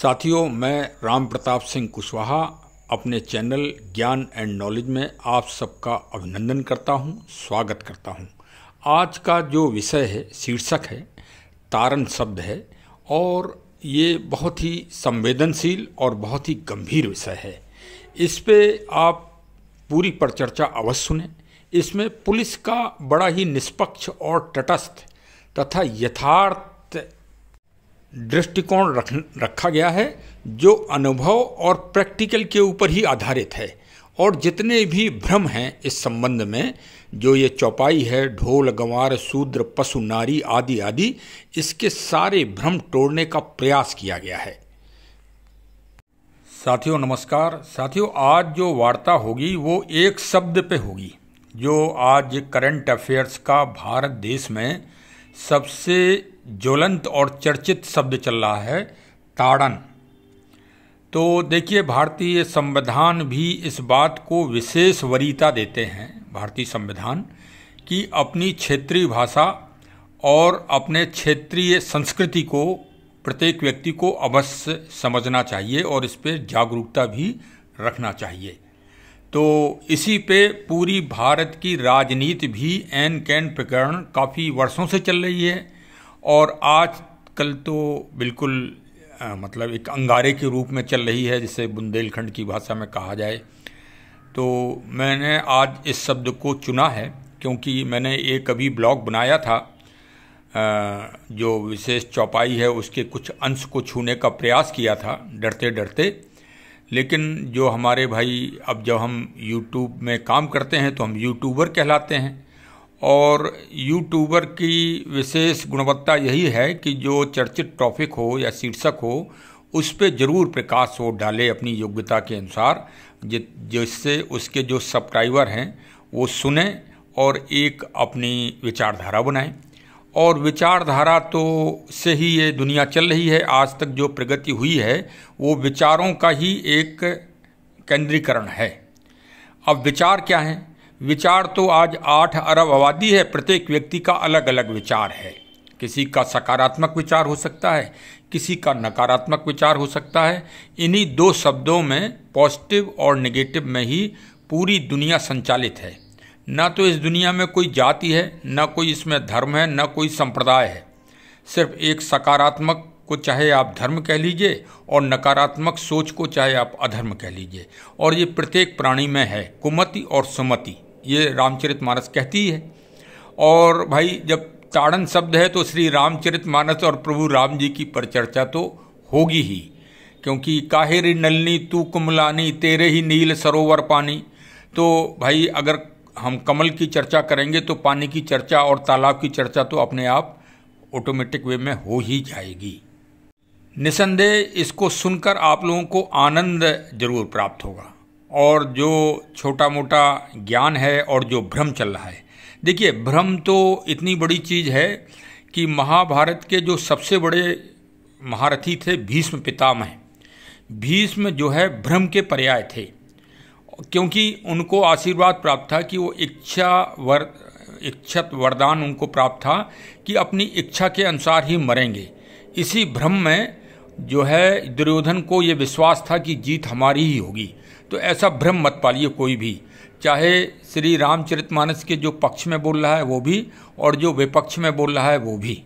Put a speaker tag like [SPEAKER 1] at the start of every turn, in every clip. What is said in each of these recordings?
[SPEAKER 1] साथियों मैं राम प्रताप सिंह कुशवाहा अपने चैनल ज्ञान एंड नॉलेज में आप सबका अभिनंदन करता हूं, स्वागत करता हूं। आज का जो विषय है शीर्षक है तारण शब्द है और ये बहुत ही संवेदनशील और बहुत ही गंभीर विषय है इस पर आप पूरी परिचर्चा अवश्य सुने इसमें पुलिस का बड़ा ही निष्पक्ष और तटस्थ तथा यथार्थ दृष्टिकोण रख रखा गया है जो अनुभव और प्रैक्टिकल के ऊपर ही आधारित है और जितने भी भ्रम हैं इस संबंध में जो ये चौपाई है ढोल गंवार शूद्र पशु नारी आदि आदि इसके सारे भ्रम तोड़ने का प्रयास किया गया है साथियों नमस्कार साथियों आज जो वार्ता होगी वो एक शब्द पे होगी जो आज करंट अफेयर्स का भारत देश में सबसे ज्वलंत और चर्चित शब्द चल रहा है ताड़न तो देखिए भारतीय संविधान भी इस बात को विशेष वरीता देते हैं भारतीय संविधान कि अपनी क्षेत्रीय भाषा और अपने क्षेत्रीय संस्कृति को प्रत्येक व्यक्ति को अवश्य समझना चाहिए और इस पर जागरूकता भी रखना चाहिए तो इसी पे पूरी भारत की राजनीति भी एन कैन प्रकरण काफ़ी वर्षों से चल रही है और आज कल तो बिल्कुल आ, मतलब एक अंगारे के रूप में चल रही है जिसे बुंदेलखंड की भाषा में कहा जाए तो मैंने आज इस शब्द को चुना है क्योंकि मैंने एक अभी ब्लॉग बनाया था जो विशेष चौपाई है उसके कुछ अंश को छूने का प्रयास किया था डरते डरते लेकिन जो हमारे भाई अब जब हम यूट्यूब में काम करते हैं तो हम यूट्यूबर कहलाते हैं और यूट्यूबर की विशेष गुणवत्ता यही है कि जो चर्चित टॉपिक हो या शीर्षक हो उस पर जरूर प्रकाश वो डाले अपनी योग्यता के अनुसार जिससे उसके जो सब्सक्राइबर हैं वो सुने और एक अपनी विचारधारा बनाएं और विचारधारा तो से ही ये दुनिया चल रही है आज तक जो प्रगति हुई है वो विचारों का ही एक केंद्रीकरण है अब विचार क्या हैं विचार तो आज आठ अरब आबादी है प्रत्येक व्यक्ति का अलग अलग विचार है किसी का सकारात्मक विचार हो सकता है किसी का नकारात्मक विचार हो सकता है इन्हीं दो शब्दों में पॉजिटिव और नेगेटिव में ही पूरी दुनिया संचालित है न तो इस दुनिया में कोई जाति है न कोई इसमें धर्म है न कोई संप्रदाय है सिर्फ एक सकारात्मक को चाहे आप धर्म कह लीजिए और नकारात्मक सोच को चाहे आप अधर्म कह लीजिए और ये प्रत्येक प्राणी में है कुमति और सुमति ये रामचरित मानस कहती है और भाई जब ताड़न शब्द है तो श्री रामचरित मानस और प्रभु राम जी की परिचर्चा तो होगी ही क्योंकि काहेरी नलनी तू कुमलानी तेरे ही नील सरोवर पानी तो भाई अगर हम कमल की चर्चा करेंगे तो पानी की चर्चा और तालाब की चर्चा तो अपने आप ऑटोमेटिक वे में हो ही जाएगी निसंदेह इसको सुनकर आप लोगों को आनंद जरूर प्राप्त होगा और जो छोटा मोटा ज्ञान है और जो भ्रम चल रहा है देखिए भ्रम तो इतनी बड़ी चीज़ है कि महाभारत के जो सबसे बड़े महारथी थे भीष्म पितामह भीष्म जो है भ्रम के पर्याय थे क्योंकि उनको आशीर्वाद प्राप्त था कि वो इच्छा वर इच्छत वरदान उनको प्राप्त था कि अपनी इच्छा के अनुसार ही मरेंगे इसी भ्रम में जो है दुर्योधन को ये विश्वास था कि जीत हमारी ही होगी तो ऐसा भ्रम मत पालिए कोई भी चाहे श्री रामचरितमानस के जो पक्ष में बोल रहा है वो भी और जो विपक्ष में बोल रहा है वो भी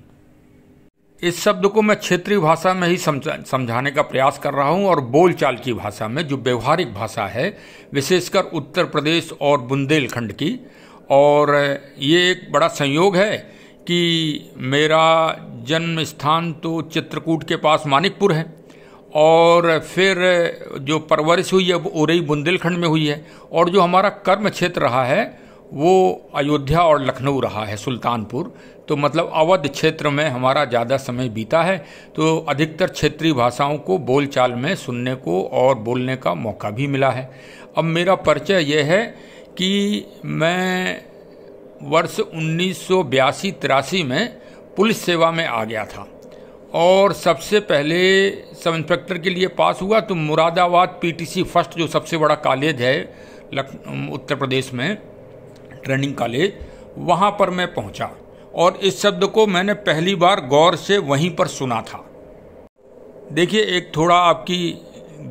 [SPEAKER 1] इस शब्द को मैं क्षेत्रीय भाषा में ही समझाने का प्रयास कर रहा हूं और बोलचाल की भाषा में जो व्यवहारिक भाषा है विशेषकर उत्तर प्रदेश और बुंदेलखंड की और ये एक बड़ा संयोग है कि मेरा जन्म स्थान तो चित्रकूट के पास मानिकपुर है और फिर जो परवरिश हुई है वो उरई बुंदेलखंड में हुई है और जो हमारा कर्म क्षेत्र रहा है वो अयोध्या और लखनऊ रहा है सुल्तानपुर तो मतलब अवध क्षेत्र में हमारा ज़्यादा समय बीता है तो अधिकतर क्षेत्रीय भाषाओं को बोलचाल में सुनने को और बोलने का मौका भी मिला है अब मेरा परिचय यह है कि मैं वर्ष उन्नीस सौ में पुलिस सेवा में आ गया था और सबसे पहले सब इंस्पेक्टर के लिए पास हुआ तो मुरादाबाद पीटीसी फर्स्ट जो सबसे बड़ा कॉलेज है उत्तर प्रदेश में ट्रेनिंग कॉलेज वहाँ पर मैं पहुँचा और इस शब्द को मैंने पहली बार गौर से वहीं पर सुना था देखिए एक थोड़ा आपकी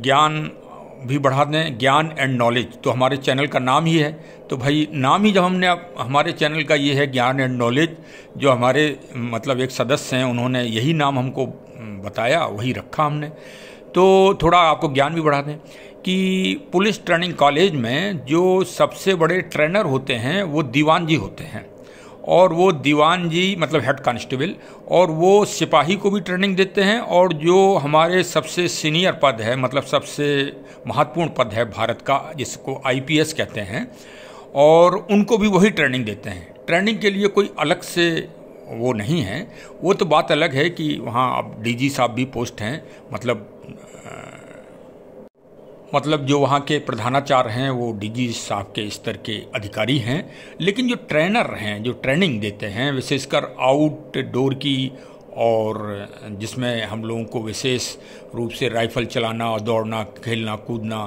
[SPEAKER 1] ज्ञान भी बढ़ा दें ज्ञान एंड नॉलेज तो हमारे चैनल का नाम ही है तो भाई नाम ही जब हमने हमारे चैनल का ये है ज्ञान एंड नॉलेज जो हमारे मतलब एक सदस्य हैं उन्होंने यही नाम हमको बताया वही रखा हमने तो थोड़ा आपको ज्ञान भी बढ़ा दें कि पुलिस ट्रेनिंग कॉलेज में जो सबसे बड़े ट्रेनर होते हैं वो दीवान जी होते हैं और वो दीवान जी मतलब हेड कांस्टेबल और वो सिपाही को भी ट्रेनिंग देते हैं और जो हमारे सबसे सीनियर पद है मतलब सबसे महत्वपूर्ण पद है भारत का जिसको आईपीएस कहते हैं और उनको भी वही ट्रेनिंग देते हैं ट्रेनिंग के लिए कोई अलग से वो नहीं है वो तो बात अलग है कि वहाँ अब डी साहब भी पोस्ट हैं मतलब मतलब जो वहाँ के प्रधानाचार्य हैं वो डीजी साहब के स्तर के अधिकारी हैं लेकिन जो ट्रेनर हैं जो ट्रेनिंग देते हैं विशेषकर आउटडोर की और जिसमें हम लोगों को विशेष रूप से राइफल चलाना और दौड़ना खेलना कूदना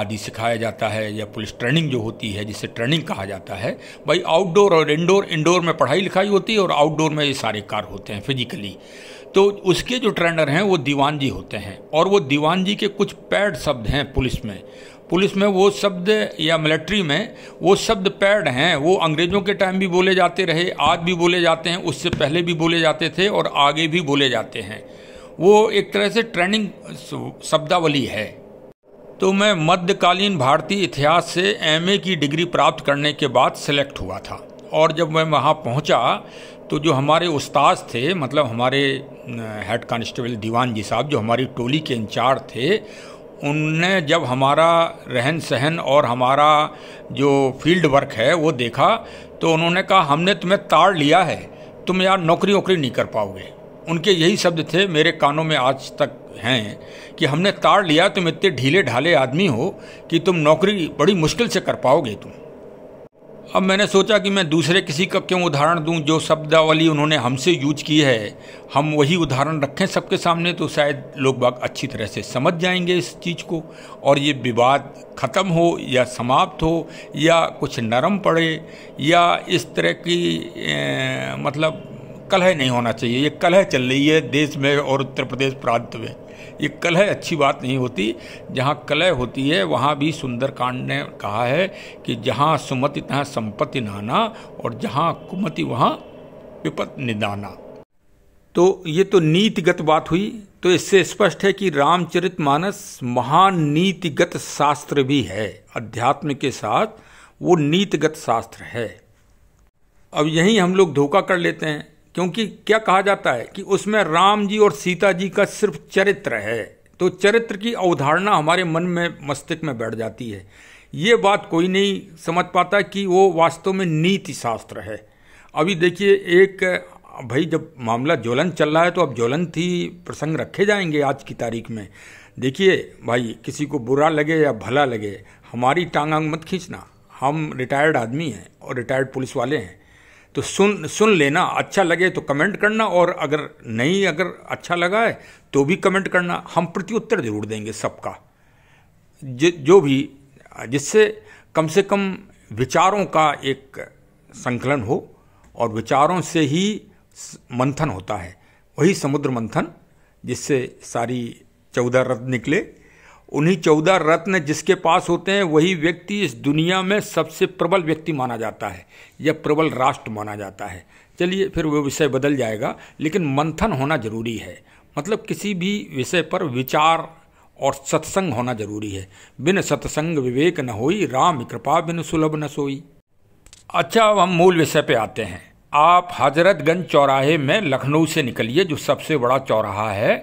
[SPEAKER 1] आदि सिखाया जाता है या पुलिस ट्रेनिंग जो होती है जिसे ट्रेनिंग कहा जाता है भाई आउटडोर और इंडोर इंडोर में पढ़ाई लिखाई होती है और आउटडोर में ये सारे कार्य होते हैं फिजिकली तो उसके जो ट्रेनर हैं वो दीवान जी होते हैं और वो दीवान जी के कुछ पैड शब्द हैं पुलिस में पुलिस में वो शब्द या मिलिट्री में वो शब्द पैड हैं वो अंग्रेज़ों के टाइम भी बोले जाते रहे आज भी बोले जाते हैं उससे पहले भी बोले जाते थे और आगे भी बोले जाते हैं वो एक तरह से ट्रेनिंग शब्दावली है तो मैं मध्यकालीन भारतीय इतिहास से एमए की डिग्री प्राप्त करने के बाद सिलेक्ट हुआ था और जब मैं वहाँ पहुँचा तो जो हमारे उस्ताद थे मतलब हमारे हेड कांस्टेबल दीवान जी साहब जो हमारी टोली के इंचार्ज थे उनने जब हमारा रहन सहन और हमारा जो फील्ड वर्क है वो देखा तो उन्होंने कहा हमने तुम्हें ताड़ लिया है तुम यार नौकरी वोकरी नहीं कर पाओगे उनके यही शब्द थे मेरे कानों में आज तक हैं कि हमने ताड़ लिया तुम इतने ढीले ढाले आदमी हो कि तुम नौकरी बड़ी मुश्किल से कर पाओगे तुम अब मैंने सोचा कि मैं दूसरे किसी का क्यों उदाहरण दूं जो शब्दावली उन्होंने हमसे यूज की है हम वही उदाहरण रखें सबके सामने तो शायद लोग बाग अच्छी तरह से समझ जाएंगे इस चीज़ को और ये विवाद ख़त्म हो या समाप्त हो या कुछ नरम पड़े या इस तरह की ए, मतलब कलह नहीं होना चाहिए ये कलह चल रही है देश में और उत्तर प्रदेश प्रांत में ये कलह अच्छी बात नहीं होती जहाँ कलह होती है वहाँ भी सुंदरकांड ने कहा है कि जहाँ सुमति तहाँ संपत्ति नहाना और जहाँ कुमति वहाँ विपत निदाना तो ये तो नीतिगत बात हुई तो इससे स्पष्ट है कि रामचरित मानस महान नीतिगत शास्त्र भी है अध्यात्म के साथ वो नीतिगत शास्त्र है अब यहीं हम लोग धोखा कर लेते हैं क्योंकि क्या कहा जाता है कि उसमें राम जी और सीता जी का सिर्फ चरित्र है तो चरित्र की अवधारणा हमारे मन में मस्तिष्क में बैठ जाती है ये बात कोई नहीं समझ पाता कि वो वास्तव में नीति शास्त्र है अभी देखिए एक भाई जब मामला ज्वलन चल रहा है तो अब ज्वलंत ही प्रसंग रखे जाएंगे आज की तारीख में देखिए भाई किसी को बुरा लगे या भला लगे हमारी टांग आंग मत खींचना हम रिटायर्ड आदमी हैं और रिटायर्ड पुलिस वाले हैं तो सुन सुन लेना अच्छा लगे तो कमेंट करना और अगर नहीं अगर अच्छा लगा है तो भी कमेंट करना हम प्रत्युत्तर जरूर देंगे सबका जो भी जिससे कम से कम विचारों का एक संकलन हो और विचारों से ही मंथन होता है वही समुद्र मंथन जिससे सारी चौदह रथ निकले उन्हीं चौदह रत्न जिसके पास होते हैं वही व्यक्ति इस दुनिया में सबसे प्रबल व्यक्ति माना जाता है या प्रबल राष्ट्र माना जाता है चलिए फिर वो विषय बदल जाएगा लेकिन मंथन होना जरूरी है मतलब किसी भी विषय पर विचार और सत्संग होना जरूरी है बिन सत्संग विवेक न होई राम कृपा बिन सुलभ न सोई अच्छा अब हम मूल विषय पे आते हैं आप हजरतगंज चौराहे में लखनऊ से निकलिए जो सबसे बड़ा चौराहा है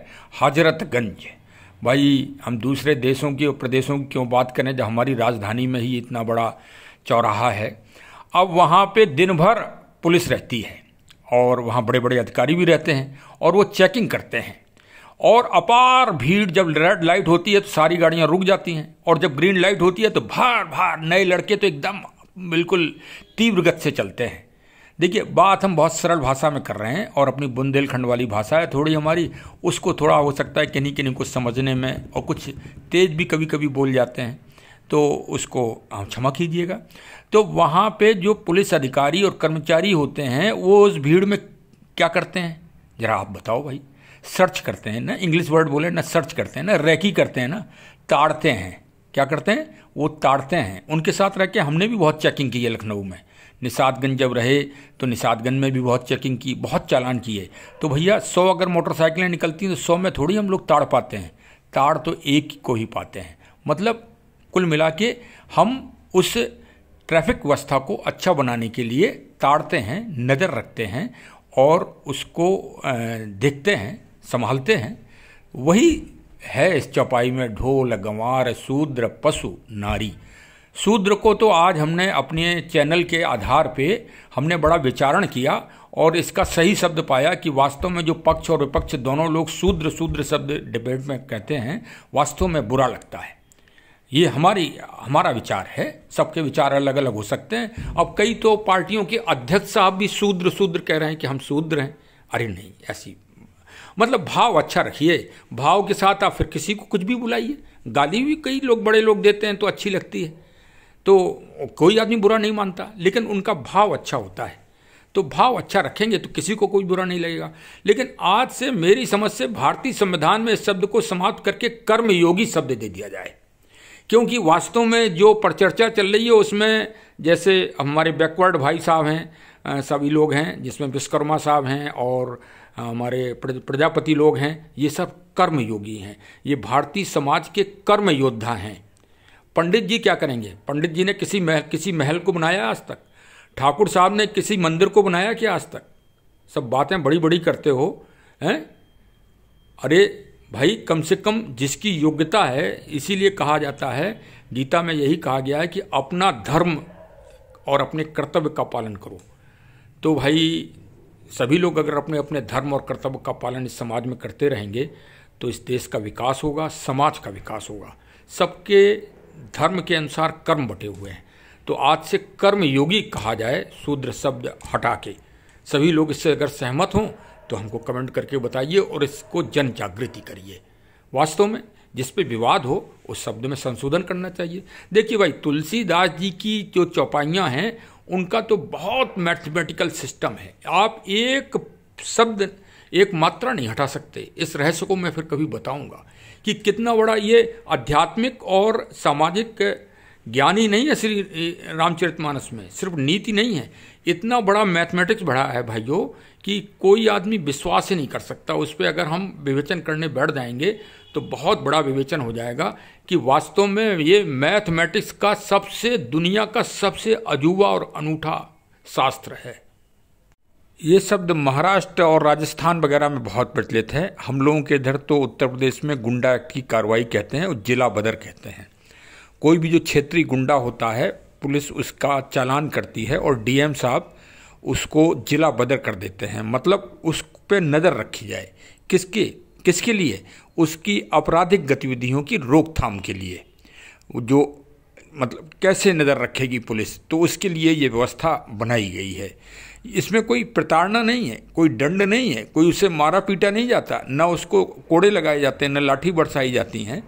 [SPEAKER 1] हजरतगंज भाई हम दूसरे देशों की और प्रदेशों की क्यों बात करें जब हमारी राजधानी में ही इतना बड़ा चौराहा है अब वहाँ पे दिन भर पुलिस रहती है और वहाँ बड़े बड़े अधिकारी भी रहते हैं और वो चेकिंग करते हैं और अपार भीड़ जब रेड लाइट होती है तो सारी गाड़ियाँ रुक जाती हैं और जब ग्रीन लाइट होती है तो भार भार नए लड़के तो एकदम बिल्कुल तीव्र गत से चलते हैं देखिए बात हम बहुत सरल भाषा में कर रहे हैं और अपनी बुंदेलखंड वाली भाषा है थोड़ी हमारी उसको थोड़ा हो सकता है कहीं कहीं को समझने में और कुछ तेज भी कभी कभी बोल जाते हैं तो उसको आप क्षमा कीजिएगा तो वहाँ पे जो पुलिस अधिकारी और कर्मचारी होते हैं वो उस भीड़ में क्या करते हैं ज़रा आप बताओ भाई सर्च करते हैं ना इंग्लिश वर्ड बोले ना सर्च करते हैं ना रैकी करते हैं ना ताड़ते हैं क्या करते हैं वो ताड़ते हैं उनके साथ रह के हमने भी बहुत चेकिंग की है लखनऊ में निषादगंज जब रहे तो निषादगंज में भी बहुत चेकिंग की बहुत चालान किए तो भैया सौ अगर मोटरसाइकिलें निकलती हैं तो सौ में थोड़ी हम लोग ताड़ पाते हैं ताड़ तो एक को ही पाते हैं मतलब कुल मिला के हम उस ट्रैफिक व्यवस्था को अच्छा बनाने के लिए ताड़ते हैं नज़र रखते हैं और उसको देखते हैं संभालते हैं वही है इस चौपाई में ढोल गंवार शूद्र पशु नारी शूद्र को तो आज हमने अपने चैनल के आधार पे हमने बड़ा विचारण किया और इसका सही शब्द पाया कि वास्तव में जो पक्ष और विपक्ष दोनों लोग शूद्र शूद्र शब्द डिबेट में कहते हैं वास्तव में बुरा लगता है ये हमारी हमारा विचार है सबके विचार अलग अलग हो सकते हैं अब कई तो पार्टियों के अध्यक्ष साहब भी शूद्र शूद्र कह रहे हैं कि हम शूद्र हैं अरे नहीं ऐसी मतलब भाव अच्छा रखिए भाव के साथ आप फिर किसी को कुछ भी बुलाइए गाली भी कई लोग बड़े लोग देते हैं तो अच्छी लगती है तो कोई आदमी बुरा नहीं मानता लेकिन उनका भाव अच्छा होता है तो भाव अच्छा रखेंगे तो किसी को कोई बुरा नहीं लगेगा लेकिन आज से मेरी समझ से भारतीय संविधान में इस शब्द को समाप्त करके कर्मयोगी शब्द दे दिया जाए क्योंकि वास्तव में जो परिचर्चा चल रही है उसमें जैसे हमारे बैकवर्ड भाई साहब हैं सभी लोग हैं जिसमें विश्वकर्मा साहब हैं और हमारे प्रजापति लोग हैं ये सब कर्मयोगी हैं ये भारतीय समाज के कर्म योद्धा हैं पंडित जी क्या करेंगे पंडित जी ने किसी महल किसी महल को बनाया आज तक ठाकुर साहब ने किसी मंदिर को बनाया क्या आज तक सब बातें बड़ी बड़ी करते हो हैं अरे भाई कम से कम जिसकी योग्यता है इसीलिए कहा जाता है गीता में यही कहा गया है कि अपना धर्म और अपने कर्तव्य का पालन करो तो भाई सभी लोग अगर अपने अपने धर्म और कर्तव्य का पालन इस समाज में करते रहेंगे तो इस देश का विकास होगा समाज का विकास होगा सबके धर्म के अनुसार कर्म बटे हुए हैं तो आज से कर्म योगी कहा जाए शूद्र शब्द हटा के सभी लोग इससे अगर सहमत हों तो हमको कमेंट करके बताइए और इसको जन जागृति करिए वास्तव में जिस पे विवाद हो उस शब्द में संशोधन करना चाहिए देखिए भाई तुलसीदास जी की जो चौपाइयाँ हैं उनका तो बहुत मैथमेटिकल सिस्टम है आप एक शब्द एक मात्रा नहीं हटा सकते इस रहस्य को मैं फिर कभी बताऊंगा कि कितना बड़ा ये आध्यात्मिक और सामाजिक ज्ञान ही नहीं है श्री रामचरितमानस में सिर्फ नीति नहीं है इतना बड़ा मैथमेटिक्स बढ़ा है भाइयों कि कोई आदमी विश्वास ही नहीं कर सकता उस पर अगर हम विवेचन करने बैठ जाएंगे तो बहुत बड़ा विवेचन हो जाएगा कि वास्तव में ये मैथमेटिक्स का सबसे दुनिया का सबसे अजूबा और अनूठा शास्त्र है ये शब्द महाराष्ट्र और राजस्थान वगैरह में बहुत प्रचलित है हम लोगों के इधर तो उत्तर प्रदेश में गुंडा की कार्रवाई कहते हैं और जिला बदर कहते हैं कोई भी जो क्षेत्रीय गुंडा होता है पुलिस उसका चालान करती है और डीएम साहब उसको जिला बदर कर देते हैं मतलब उस पर नज़र रखी जाए किसके किसके लिए उसकी आपराधिक गतिविधियों की रोकथाम के लिए जो मतलब कैसे नज़र रखेगी पुलिस तो उसके लिए ये व्यवस्था बनाई गई है इसमें कोई प्रताड़ना नहीं है कोई दंड नहीं है कोई उसे मारा पीटा नहीं जाता ना उसको कोड़े लगाए जाते हैं न लाठी बरसाई जाती हैं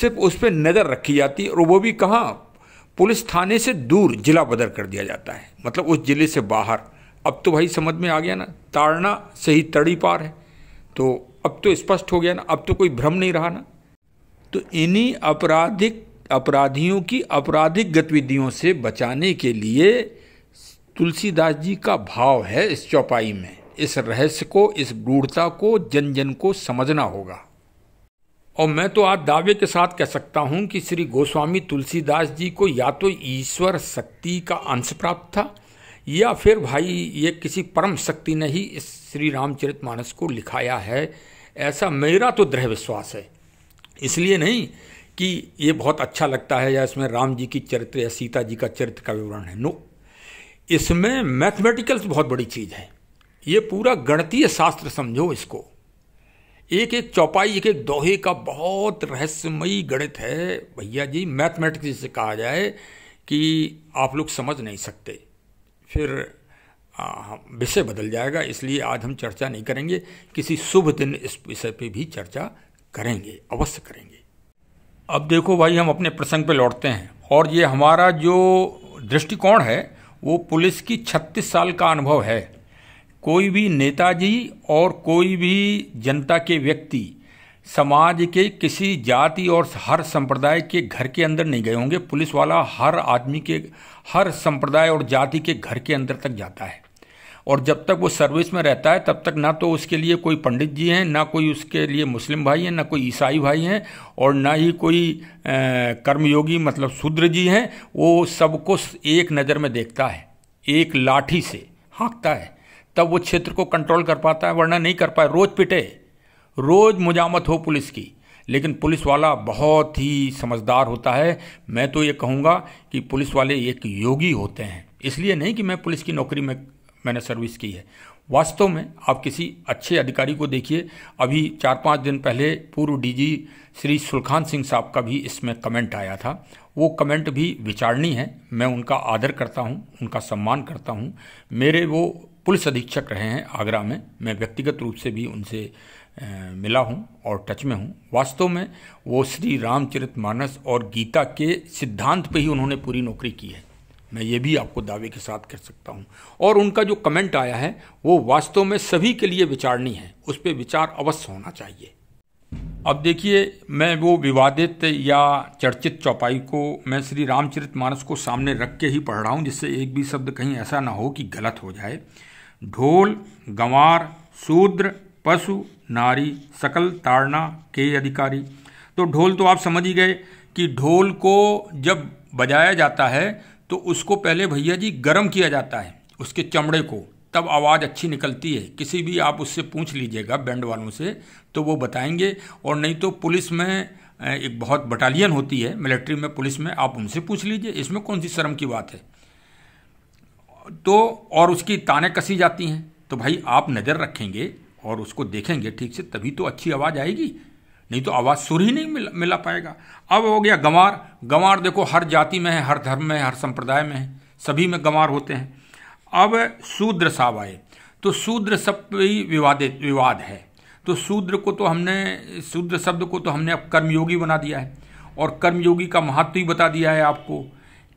[SPEAKER 1] सिर्फ उस पर नज़र रखी जाती है और वो भी कहाँ पुलिस थाने से दूर जिला बदर कर दिया जाता है मतलब उस ज़िले से बाहर अब तो भाई समझ में आ गया ना ताड़ना से ही तड़ी पार है तो अब तो स्पष्ट हो गया ना अब तो कोई भ्रम नहीं रहा ना तो इन्हीं आपराधिक अपराधियों की आपराधिक गतिविधियों से बचाने के लिए तुलसीदास जी का भाव है इस चौपाई में इस रहस्य को इस गूढ़ता को जन जन को समझना होगा और मैं तो आज दावे के साथ कह सकता हूं कि श्री गोस्वामी तुलसीदास जी को या तो ईश्वर शक्ति का अंश प्राप्त था या फिर भाई ये किसी परम शक्ति ने ही इस श्री रामचरित मानस को लिखाया है ऐसा मेरा तो दृढ़ विश्वास है इसलिए नहीं कि ये बहुत अच्छा लगता है या इसमें राम जी की चरित्र या सीता जी का चरित्र का विवरण है नो इसमें मैथमेटिकल्स बहुत बड़ी चीज़ है ये पूरा गणतीय शास्त्र समझो इसको एक एक चौपाई एक एक दोहे का बहुत रहस्यमयी गणित है भैया जी मैथमेटिक्स जिसे कहा जाए कि आप लोग समझ नहीं सकते फिर विषय बदल जाएगा इसलिए आज हम चर्चा नहीं करेंगे किसी शुभ दिन इस विषय पे भी चर्चा करेंगे अवश्य करेंगे अब देखो भाई हम अपने प्रसंग पे लौटते हैं और ये हमारा जो दृष्टिकोण है वो पुलिस की छत्तीस साल का अनुभव है कोई भी नेताजी और कोई भी जनता के व्यक्ति समाज के किसी जाति और हर संप्रदाय के घर के अंदर नहीं गए होंगे पुलिस वाला हर आदमी के हर संप्रदाय और जाति के घर के अंदर तक जाता है और जब तक वो सर्विस में रहता है तब तक ना तो उसके लिए कोई पंडित जी हैं ना कोई उसके लिए मुस्लिम भाई हैं ना कोई ईसाई भाई हैं और ना ही कोई कर्मयोगी मतलब शूद्र जी हैं वो सबको एक नज़र में देखता है एक लाठी से हाँकता है तब वो क्षेत्र को कंट्रोल कर पाता है वरना नहीं कर पाए रोज़ पिटे रोज़ मुजामत हो पुलिस की लेकिन पुलिस वाला बहुत ही समझदार होता है मैं तो ये कहूँगा कि पुलिस वाले एक योगी होते हैं इसलिए नहीं कि मैं पुलिस की नौकरी में मैंने सर्विस की है वास्तव में आप किसी अच्छे अधिकारी को देखिए अभी चार पाँच दिन पहले पूर्व डीजी श्री सुलखान सिंह साहब का भी इसमें कमेंट आया था वो कमेंट भी विचारणी है मैं उनका आदर करता हूँ उनका सम्मान करता हूँ मेरे वो पुलिस अधीक्षक रहे हैं आगरा में मैं व्यक्तिगत रूप से भी उनसे मिला हूँ और टच में हूँ वास्तव में वो श्री रामचरित मानस और गीता के सिद्धांत पे ही उन्होंने पूरी नौकरी की है मैं ये भी आपको दावे के साथ कह सकता हूँ और उनका जो कमेंट आया है वो वास्तव में सभी के लिए विचारणी है उस पर विचार अवश्य होना चाहिए अब देखिए मैं वो विवादित या चर्चित चौपाई को मैं श्री रामचरित मानस को सामने रख के ही पढ़ रहा हूँ जिससे एक भी शब्द कहीं ऐसा ना हो कि गलत हो जाए ढोल गंवार शूद्र पशु नारी सकल ताड़ना के अधिकारी तो ढोल तो आप समझ ही गए कि ढोल को जब बजाया जाता है तो उसको पहले भैया जी गर्म किया जाता है उसके चमड़े को तब आवाज़ अच्छी निकलती है किसी भी आप उससे पूछ लीजिएगा बैंड वालों से तो वो बताएंगे और नहीं तो पुलिस में एक बहुत बटालियन होती है मिलिट्री में पुलिस में आप उनसे पूछ लीजिए इसमें कौन सी शर्म की बात है तो और उसकी ताने कसी जाती हैं तो भाई आप नज़र रखेंगे और उसको देखेंगे ठीक से तभी तो अच्छी आवाज़ आएगी नहीं तो आवाज़ सुर ही नहीं मिला मिला पाएगा अब हो गया गंवार गंवार देखो हर जाति में है हर धर्म में है हर संप्रदाय में है सभी में गंवार होते हैं अब शूद्र साहब आए तो शूद्र शब्द ही विवादित विवाद है तो शूद्र को तो हमने शूद्र शब्द को तो हमने अब कर्मयोगी बना दिया है और कर्मयोगी का महत्व ही बता दिया है आपको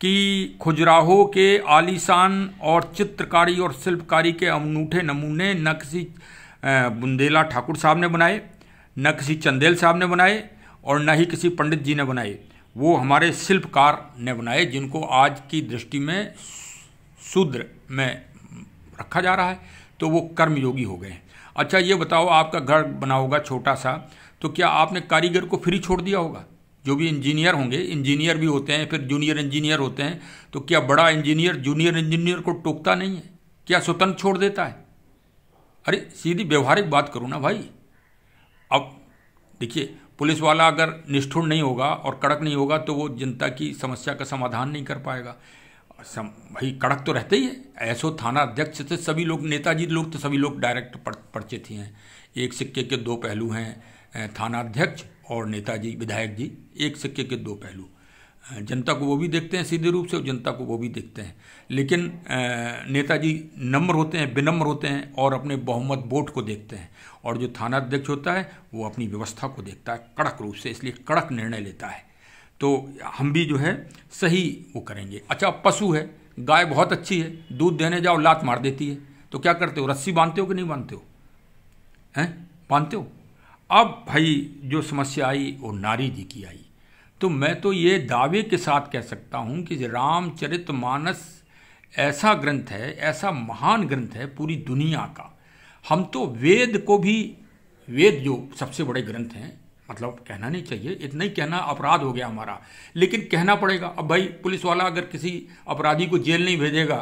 [SPEAKER 1] कि खुजराहो के आलीशान और चित्रकारी और शिल्पकारी के अनूठे नमूने न किसी बुंदेला ठाकुर साहब ने बनाए न किसी चंदेल साहब ने बनाए और न ही किसी पंडित जी ने बनाए वो हमारे शिल्पकार ने बनाए जिनको आज की दृष्टि में शूद्र में रखा जा रहा है तो वो कर्मयोगी हो गए हैं अच्छा ये बताओ आपका घर बना होगा छोटा सा तो क्या आपने कारीगर को फ्री छोड़ दिया होगा जो भी इंजीनियर होंगे इंजीनियर भी होते हैं फिर जूनियर इंजीनियर होते हैं तो क्या बड़ा इंजीनियर जूनियर इंजीनियर को टोकता नहीं है क्या स्वतंत्र छोड़ देता है अरे सीधी व्यवहारिक बात करूँ ना भाई अब देखिए पुलिस वाला अगर निष्ठुर नहीं होगा और कड़क नहीं होगा तो वो जनता की समस्या का समाधान नहीं कर पाएगा सम भाई कड़क तो रहते ही है ऐसो थाना अध्यक्ष से सभी लोग नेताजी लोग तो सभी लोग डायरेक्ट परिचित ही हैं एक सिक्के के दो पहलू हैं थाना अध्यक्ष और नेताजी विधायक जी एक सिक्के के दो पहलू जनता को वो भी देखते हैं सीधे रूप से और जनता को वो भी देखते हैं लेकिन नेताजी नम्र होते हैं विनम्र होते हैं और अपने बहुमत वोट को देखते हैं और जो थानाध्यक्ष होता है वो अपनी व्यवस्था को देखता है कड़क रूप से इसलिए कड़क निर्णय लेता है तो हम भी जो है सही वो करेंगे अच्छा पशु है गाय बहुत अच्छी है दूध देने जाओ लात मार देती है तो क्या करते हो रस्सी बांधते हो कि नहीं बांधते हो हैं बांधते हो अब भाई जो समस्या आई वो नारी जी की आई तो मैं तो ये दावे के साथ कह सकता हूँ कि रामचरित मानस ऐसा ग्रंथ है ऐसा महान ग्रंथ है पूरी दुनिया का हम तो वेद को भी वेद जो सबसे बड़े ग्रंथ हैं मतलब कहना नहीं चाहिए इतना ही कहना अपराध हो गया हमारा लेकिन कहना पड़ेगा अब भाई पुलिस वाला अगर किसी अपराधी को जेल नहीं भेजेगा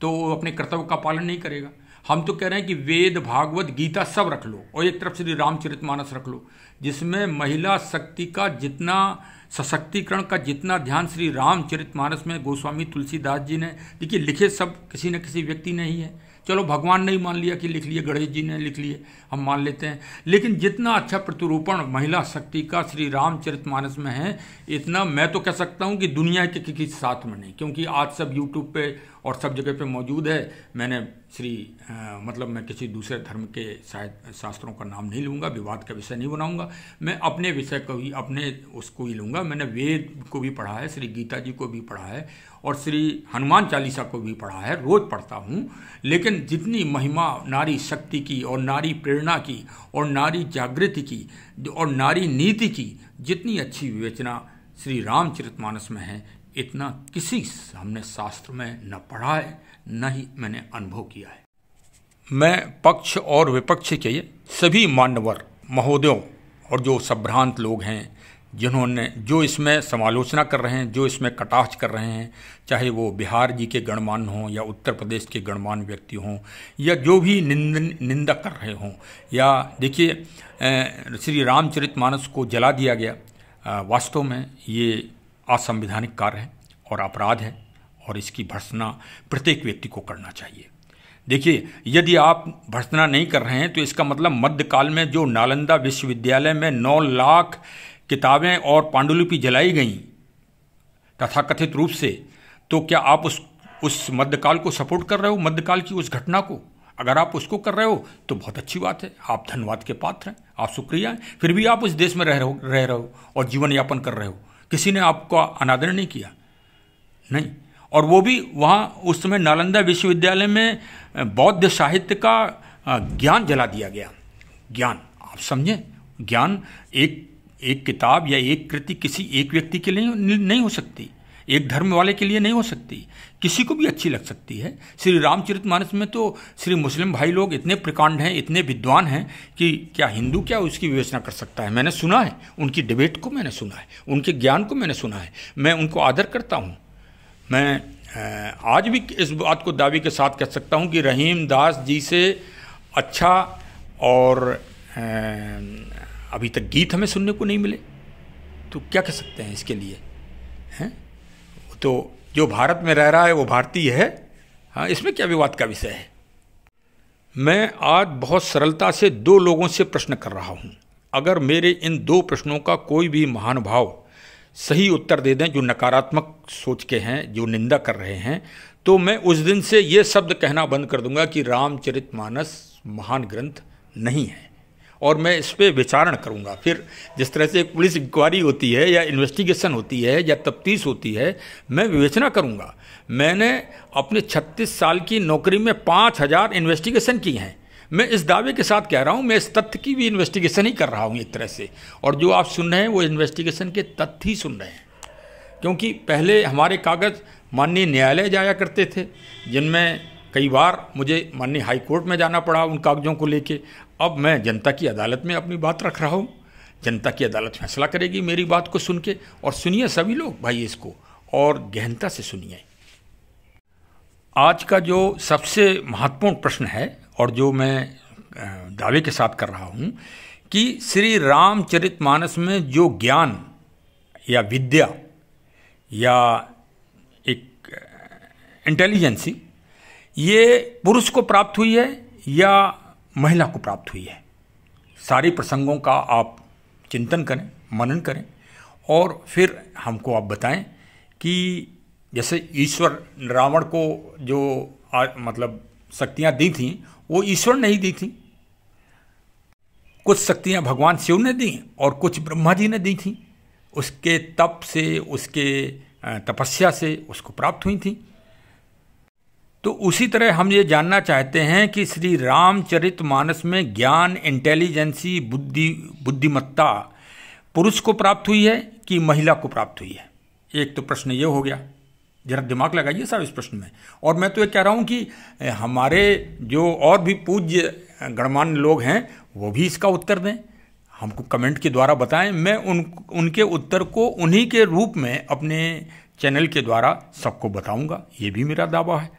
[SPEAKER 1] तो वो अपने कर्तव्य का पालन नहीं करेगा हम तो कह रहे हैं कि वेद भागवत गीता सब रख लो और एक तरफ श्री मानस रख लो जिसमें महिला शक्ति का जितना सशक्तिकरण का जितना ध्यान श्री रामचरितमानस में गोस्वामी तुलसीदास जी ने देखिए लिखे सब किसी न किसी व्यक्ति ने ही है चलो भगवान ने ही मान लिया कि लिख लिए गणेश जी ने लिख लिए हम मान लेते हैं लेकिन जितना अच्छा प्रतिरूपण महिला शक्ति का श्री मानस में है इतना मैं तो कह सकता हूँ कि दुनिया के किसी साथ में नहीं क्योंकि आज सब यूट्यूब पे और सब जगह पे मौजूद है मैंने श्री आ, मतलब मैं किसी दूसरे धर्म के शायद शास्त्रों का नाम नहीं लूँगा विवाद का विषय नहीं बनाऊँगा मैं अपने विषय को ही अपने उसको ही लूँगा मैंने वेद को भी पढ़ा है श्री गीता जी को भी पढ़ा है और श्री हनुमान चालीसा को भी पढ़ा है रोज़ पढ़ता हूँ लेकिन जितनी महिमा नारी शक्ति की और नारी प्रेरणा की और नारी जागृति की और नारी नीति की जितनी अच्छी विवेचना श्री रामचरितमानस में है इतना किसी हमने शास्त्र में न पढ़ा है न ही मैंने अनुभव किया है मैं पक्ष और विपक्ष के सभी मानवर महोदयों और जो संभ्रांत लोग हैं जिन्होंने जो इसमें समालोचना कर रहे हैं जो इसमें कटाक्ष कर रहे हैं चाहे वो बिहार जी के गणमान्य हों या उत्तर प्रदेश के गणमान्य व्यक्ति हों या जो भी निंद निंदा कर रहे हों या देखिए श्री रामचरित मानस को जला दिया गया वास्तव में ये असंवैधानिक कार्य है और अपराध है और इसकी भर्सना प्रत्येक व्यक्ति को करना चाहिए देखिए यदि आप भर्सना नहीं कर रहे हैं तो इसका मतलब मध्यकाल में जो नालंदा विश्वविद्यालय में नौ लाख किताबें और पांडुलिपि जलाई गई तथाकथित रूप से तो क्या आप उस उस मध्यकाल को सपोर्ट कर रहे हो मध्यकाल की उस घटना को अगर आप उसको कर रहे हो तो बहुत अच्छी बात है आप धन्यवाद के पात्र हैं आप शुक्रिया हैं फिर भी आप उस देश में रह रहे हो रह रहे हो और जीवन यापन कर रहे हो किसी ने आपको अनादर नहीं किया नहीं और वो भी वहाँ उस समय नालंदा विश्वविद्यालय में बौद्ध साहित्य का ज्ञान जला दिया गया ज्ञान आप समझें ज्ञान एक एक किताब या एक कृति किसी एक व्यक्ति के लिए नहीं हो सकती एक धर्म वाले के लिए नहीं हो सकती किसी को भी अच्छी लग सकती है श्री मानस में तो श्री मुस्लिम भाई लोग इतने प्रकांड हैं इतने विद्वान हैं कि क्या हिंदू क्या उसकी विवेचना कर सकता है मैंने सुना है उनकी डिबेट को मैंने सुना है उनके ज्ञान को मैंने सुना है मैं उनको आदर करता हूँ मैं आज भी इस बात को दावे के साथ कह सकता हूँ कि रहीम दास जी से अच्छा और अभी तक गीत हमें सुनने को नहीं मिले तो क्या कह सकते हैं इसके लिए हैं तो जो भारत में रह रहा है वो भारतीय है हाँ इसमें क्या विवाद का विषय है मैं आज बहुत सरलता से दो लोगों से प्रश्न कर रहा हूँ अगर मेरे इन दो प्रश्नों का कोई भी महानुभाव सही उत्तर दे दें जो नकारात्मक सोच के हैं जो निंदा कर रहे हैं तो मैं उस दिन से ये शब्द कहना बंद कर दूंगा कि रामचरित मानस महान ग्रंथ नहीं है और मैं इस पर विचारण करूँगा फिर जिस तरह से पुलिस इंक्वायरी होती है या इन्वेस्टिगेशन होती है या तफ्तीश होती है मैं विवेचना करूँगा मैंने अपने छत्तीस साल की नौकरी में पाँच हज़ार इन्वेस्टिगेशन की हैं मैं इस दावे के साथ कह रहा हूँ मैं इस तथ्य की भी इन्वेस्टिगेशन ही कर रहा हूँ एक तरह से और जो आप सुन रहे हैं वो इन्वेस्टिगेशन के तथ्य ही सुन रहे हैं क्योंकि पहले हमारे कागज़ माननीय न्यायालय जाया करते थे जिनमें कई बार मुझे माननीय हाई कोर्ट में जाना पड़ा उन कागजों को लेके अब मैं जनता की अदालत में अपनी बात रख रहा हूँ जनता की अदालत फैसला करेगी मेरी बात को सुन के और सुनिए सभी लोग भाई इसको और गहनता से सुनिए आज का जो सबसे महत्वपूर्ण प्रश्न है और जो मैं दावे के साथ कर रहा हूँ कि श्री रामचरितमानस में जो ज्ञान या विद्या या एक इंटेलिजेंसी ये पुरुष को प्राप्त हुई है या महिला को प्राप्त हुई है सारे प्रसंगों का आप चिंतन करें मनन करें और फिर हमको आप बताएं कि जैसे ईश्वर रावण को जो आ, मतलब शक्तियाँ दी थी वो ईश्वर ने ही दी थी कुछ शक्तियाँ भगवान शिव ने दी और कुछ ब्रह्मा जी ने दी थी उसके तप से उसके तपस्या से उसको प्राप्त हुई थी तो उसी तरह हम ये जानना चाहते हैं कि श्री रामचरित मानस में ज्ञान इंटेलिजेंसी बुद्धि बुद्धिमत्ता पुरुष को प्राप्त हुई है कि महिला को प्राप्त हुई है एक तो प्रश्न ये हो गया जरा दिमाग लगाइए साहब इस प्रश्न में और मैं तो ये कह रहा हूँ कि हमारे जो और भी पूज्य गणमान्य लोग हैं वो भी इसका उत्तर दें हमको कमेंट के द्वारा बताएं मैं उन उनके उत्तर को उन्हीं के रूप में अपने चैनल के द्वारा सबको बताऊंगा ये भी मेरा दावा है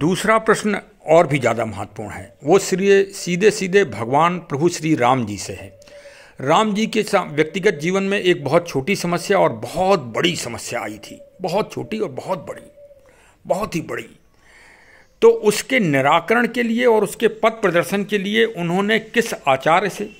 [SPEAKER 1] दूसरा प्रश्न और भी ज़्यादा महत्वपूर्ण है वो श्री सीधे सीधे भगवान प्रभु श्री राम जी से है राम जी के व्यक्तिगत जीवन में एक बहुत छोटी समस्या और बहुत बड़ी समस्या आई थी बहुत छोटी और बहुत बड़ी बहुत ही बड़ी तो उसके निराकरण के लिए और उसके पद प्रदर्शन के लिए उन्होंने किस आचार्य से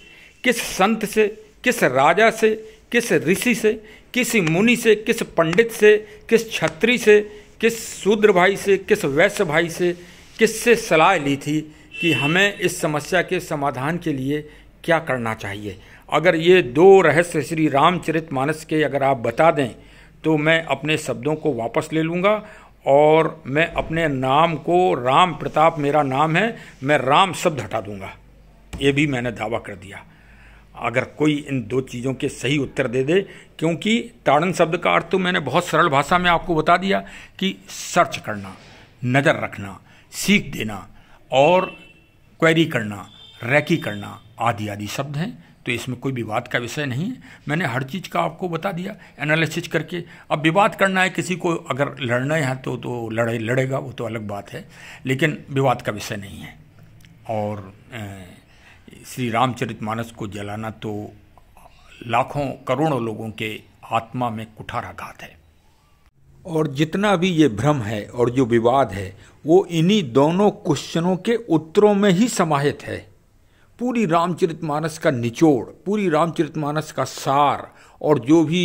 [SPEAKER 1] किस संत से किस राजा से किस ऋषि से किस मुनि से किस पंडित से किस छत्री से किस शूद्र भाई से किस वैश्य भाई से किससे सलाह ली थी कि हमें इस समस्या के समाधान के लिए क्या करना चाहिए अगर ये दो रहस्य श्री रामचरित मानस के अगर आप बता दें तो मैं अपने शब्दों को वापस ले लूँगा और मैं अपने नाम को राम प्रताप मेरा नाम है मैं राम शब्द हटा दूँगा ये भी मैंने दावा कर दिया अगर कोई इन दो चीज़ों के सही उत्तर दे दे क्योंकि ताड़न शब्द का अर्थ तो मैंने बहुत सरल भाषा में आपको बता दिया कि सर्च करना नज़र रखना सीख देना और क्वेरी करना रैकी करना आदि आदि शब्द हैं तो इसमें कोई विवाद का विषय नहीं है मैंने हर चीज़ का आपको बता दिया एनालिसिस करके अब विवाद करना है किसी को अगर लड़ना है तो तो लड़े लड़ेगा वो तो अलग बात है लेकिन विवाद का विषय नहीं है और ए, श्री रामचरित मानस को जलाना तो लाखों करोड़ों लोगों के आत्मा में कुठाराघात है और जितना भी ये भ्रम है और जो विवाद है वो इन्हीं दोनों क्वेश्चनों के उत्तरों में ही समाहित है पूरी रामचरितमानस का निचोड़ पूरी रामचरितमानस का सार और जो भी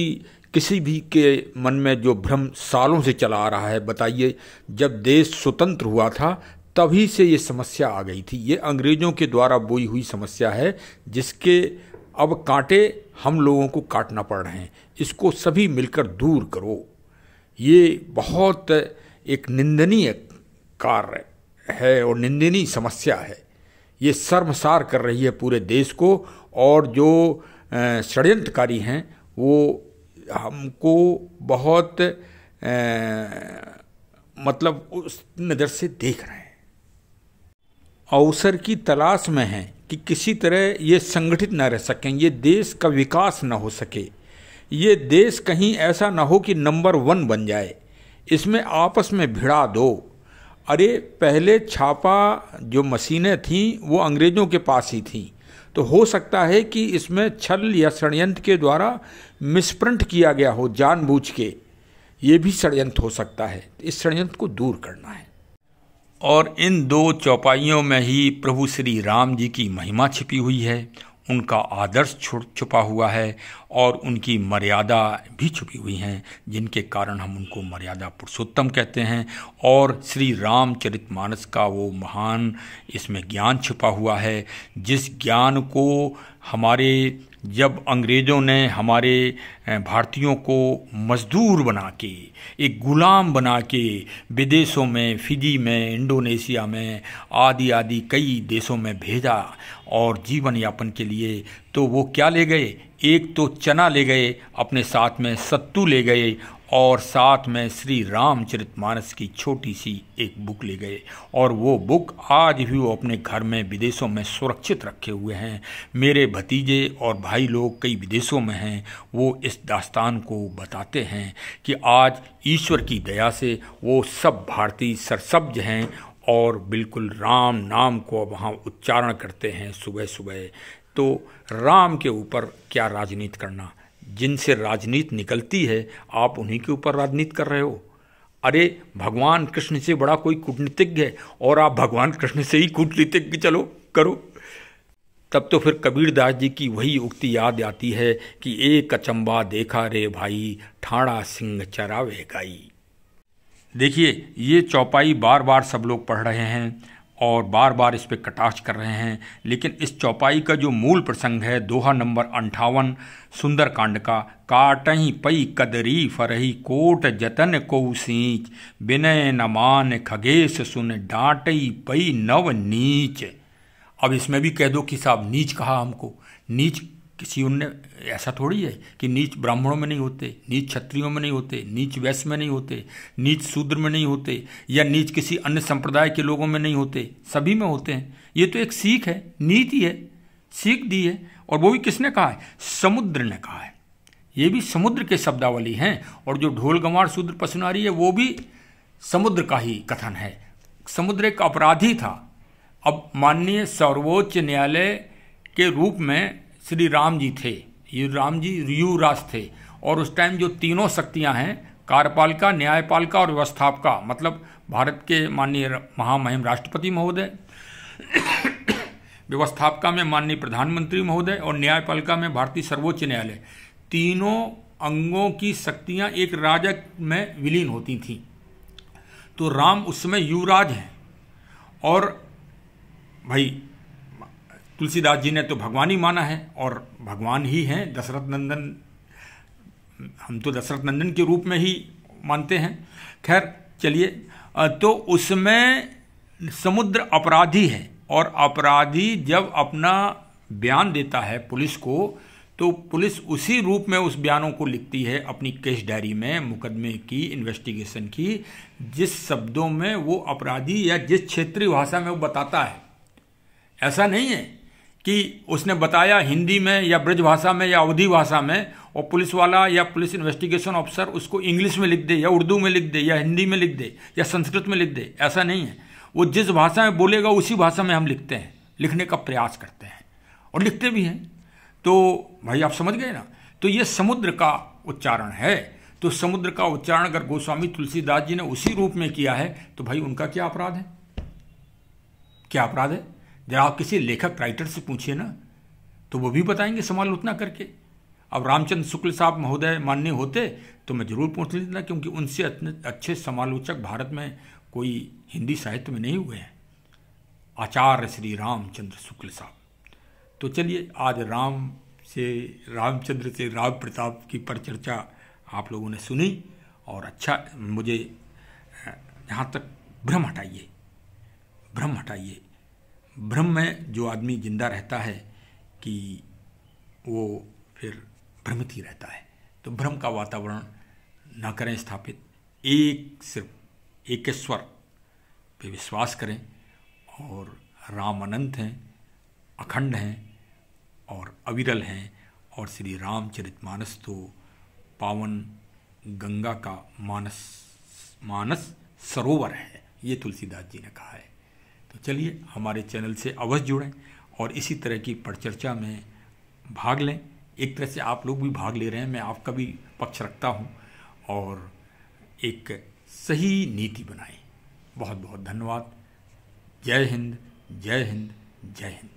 [SPEAKER 1] किसी भी के मन में जो भ्रम सालों से चला आ रहा है बताइए जब देश स्वतंत्र हुआ था तभी से ये समस्या आ गई थी ये अंग्रेजों के द्वारा बोई हुई समस्या है जिसके अब कांटे हम लोगों को काटना पड़ रहे हैं इसको सभी मिलकर दूर करो ये बहुत एक निंदनीय कार्य है और निंदनीय समस्या है ये शर्मसार कर रही है पूरे देश को और जो षड्यंत्रकारी हैं वो हमको बहुत आ, मतलब उस नज़र से देख रहे हैं अवसर की तलाश में हैं कि किसी तरह ये संगठित न रह सकें ये देश का विकास न हो सके ये देश कहीं ऐसा ना हो कि नंबर वन बन जाए इसमें आपस में भिड़ा दो अरे पहले छापा जो मशीनें थीं वो अंग्रेज़ों के पास ही थीं तो हो सकता है कि इसमें छल या षडयंत्र के द्वारा मिसप्रिंट किया गया हो जानबूझ के ये भी षडयंत्र हो सकता है इस षडयंत्र को दूर करना है और इन दो चौपाइयों में ही प्रभु श्री राम जी की महिमा छिपी हुई है उनका आदर्श छुपा हुआ है और उनकी मर्यादा भी छुपी हुई हैं जिनके कारण हम उनको मर्यादा पुरुषोत्तम कहते हैं और श्री रामचरित मानस का वो महान इसमें ज्ञान छुपा हुआ है जिस ज्ञान को हमारे जब अंग्रेज़ों ने हमारे भारतीयों को मजदूर बना के एक गुलाम बना के विदेशों में फिजी में इंडोनेशिया में आदि आदि कई देशों में भेजा और जीवन यापन के लिए तो वो क्या ले गए एक तो चना ले गए अपने साथ में सत्तू ले गए और साथ में श्री रामचरित मानस की छोटी सी एक बुक ले गए और वो बुक आज भी वो अपने घर में विदेशों में सुरक्षित रखे हुए हैं मेरे भतीजे और भाई लोग कई विदेशों में हैं वो इस दास्तान को बताते हैं कि आज ईश्वर की दया से वो सब भारतीय सरसब्ज हैं और बिल्कुल राम नाम को वहाँ उच्चारण करते हैं सुबह सुबह तो राम के ऊपर क्या राजनीति करना जिनसे राजनीति निकलती है आप उन्हीं के ऊपर राजनीति कर रहे हो अरे भगवान कृष्ण से बड़ा कोई कूटनीतिज्ञ है और आप भगवान कृष्ण से ही कूटनीतिज्ञ चलो करो तब तो फिर कबीरदास जी की वही उक्ति याद आती है कि एक अचंबा देखा रे भाई ठाणा सिंह चरावे गाई देखिए ये चौपाई बार बार सब लोग पढ़ रहे हैं और बार बार इस पर कटाक्ष कर रहे हैं लेकिन इस चौपाई का जो मूल प्रसंग है दोहा नंबर अंठावन सुंदरकांड का ही पई कदरी फरही कोट जतन को सींच बिनय नमान खगेश सुन ही पई नव नीच अब इसमें भी कह दो कि साहब नीच कहा हमको नीच किसी उनने ऐसा थोड़ी है कि नीच ब्राह्मणों में नहीं होते नीच क्षत्रियों में नहीं होते नीच वैश्य में नहीं होते नीच शूद्र में नहीं होते या नीच किसी अन्य संप्रदाय के लोगों में नहीं होते सभी में होते हैं ये तो एक सीख है नीति है सीख दी है और वो भी किसने कहा है समुद्र ने कहा है ये भी समुद्र के शब्दावली हैं और जो ढोल गंवार शूद्र पसुनारी है वो भी समुद्र का ही कथन है समुद्र एक अपराधी था अब माननीय सर्वोच्च न्यायालय के रूप में श्री राम जी थे ये राम जी युवराज थे और उस टाइम जो तीनों शक्तियाँ हैं कार्यपालिका न्यायपालिका और व्यवस्थापका मतलब भारत के माननीय महामहिम राष्ट्रपति महोदय व्यवस्थापका में माननीय प्रधानमंत्री महोदय और न्यायपालिका में भारतीय सर्वोच्च न्यायालय तीनों अंगों की शक्तियाँ एक राजा में विलीन होती थीं तो राम उस समय युवराज हैं और भाई तुलसीदास जी ने तो भगवान ही माना है और भगवान ही हैं दशरथ नंदन हम तो दशरथ नंदन के रूप में ही मानते हैं खैर चलिए तो उसमें समुद्र अपराधी है और अपराधी जब अपना बयान देता है पुलिस को तो पुलिस उसी रूप में उस बयानों को लिखती है अपनी केस डायरी में मुकदमे की इन्वेस्टिगेशन की जिस शब्दों में वो अपराधी या जिस क्षेत्रीय भाषा में वो बताता है ऐसा नहीं है कि उसने बताया हिंदी में या ब्रज भाषा में या अवधि भाषा में और पुलिस वाला या पुलिस इन्वेस्टिगेशन ऑफिसर उसको इंग्लिश में लिख दे या उर्दू में लिख दे या हिंदी में लिख दे या संस्कृत में लिख दे ऐसा नहीं है वो जिस भाषा में बोलेगा उसी भाषा में हम लिखते हैं लिखने का प्रयास करते हैं और लिखते भी हैं तो भाई आप समझ गए ना तो ये समुद्र का उच्चारण है तो समुद्र का उच्चारण अगर गोस्वामी तुलसीदास जी ने उसी रूप में किया है तो भाई उनका क्या अपराध है क्या अपराध है जरा आप किसी लेखक राइटर से पूछिए ना तो वो भी बताएंगे सवाल उतना करके अब रामचंद्र शुक्ल साहब महोदय मान्य होते तो मैं ज़रूर पूछ लेता क्योंकि उनसे अच्छे समालोचक भारत में कोई हिंदी साहित्य में नहीं हुए हैं आचार्य श्री रामचंद्र शुक्ल साहब तो चलिए आज राम से रामचंद्र से राम प्रताप की परिचर्चा आप लोगों ने सुनी और अच्छा मुझे यहाँ तक भ्रम हटाइए भ्रम हटाइए भ्रम में जो आदमी जिंदा रहता है कि वो फिर भ्रमित ही रहता है तो भ्रम का वातावरण ना करें स्थापित एक सिर्फ एक ईश्वर पे विश्वास करें और राम अनंत हैं अखंड हैं और अविरल हैं और श्री रामचरित मानस तो पावन गंगा का मानस मानस सरोवर है ये तुलसीदास जी ने कहा है तो चलिए हमारे चैनल से अवश्य जुड़ें और इसी तरह की परिचर्चा में भाग लें एक तरह से आप लोग भी भाग ले रहे हैं मैं आपका भी पक्ष रखता हूँ और एक सही नीति बनाएं बहुत बहुत धन्यवाद जय हिंद जय हिंद जय हिंद